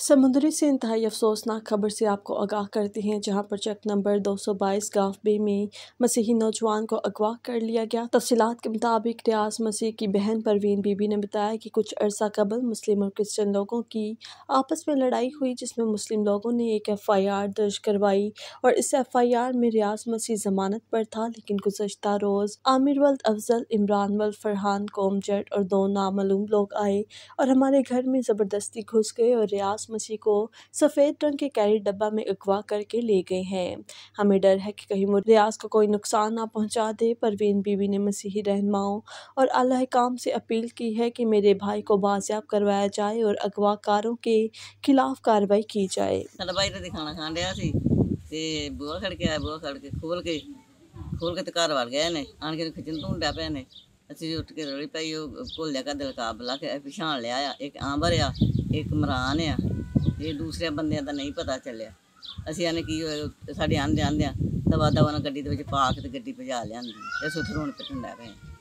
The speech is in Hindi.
समुद्री से इंतहाई अफसोसनाक खबर से आपको आगाह करते हैं जहां पर चेक नंबर 222 गाफ बे में मसीही नौजवान को अगवा कर लिया गया तफसीत के मुताबिक रियाज मसीह की बहन परवीन बीबी ने बताया कि कुछ अरसा कबल मुस्लिम और क्रिश्चन लोगों की आपस में लड़ाई हुई जिसमें मुस्लिम लोगों ने एक एफ आई आर दर्ज करवाई और इस एफ आई आर में रियाज मसीह जमानत पर था लेकिन गुजशत रोज़ आमिर वल्द अफजल इमरान वल फरहान कोमजट और दो नामूम लोग आए और हमारे घर में ज़बरदस्ती घुस गए और रियाज मसीह को सफ़ेद रंग के कैरी डब्बा में अगवा करके ले गए हैं हमें डर है कि कहीं रियाज को कोई नुकसान ना पहुंचा दे परवीन बीवी ने मसीही रहनमाओं और अल्लाह काम से अपील की है कि मेरे भाई को बाजियाब करवाया जाए और अगवाकारों के खिलाफ कार्रवाई की जाए तो खोल के तो घर वाल गए ने ਗਏ ਨੇ ਆਣ ਕੇ पे ने ਪਏ उठ के रोली पाई ਰੋਲੀ ਪਈ ਉਹ ਭੁੱਲਿਆ ਕਾ ਦਿਲ ਕਾ ਬਲਾ ਕੇ ਪਛਾਣ ਲਿਆ ਆ ਇੱਕ ਇਹ ਦੂਸਰੇ ਬੰਦਿਆਂ ਦਾ ਨਹੀਂ ਪਤਾ ਚੱਲਿਆ ਅਸੀਂ ਆਨੇ ਕੀ ਹੋਇਆ ਸਾਡੇ ਆਂਦੇ ਆਂਦੇ ਦਵਾ ਦਵਾ ਨਾਲ ਗੱਡੀ ਦੇ ਵਿੱਚ ਪਾ ਕੇ ਤੇ ਗੱਡੀ ਭਜਾ ਲਿਆਂਦੀ ਇਹ ਸੁਥਰੋਂ ਪਟੰਡਾ ਰਹੇ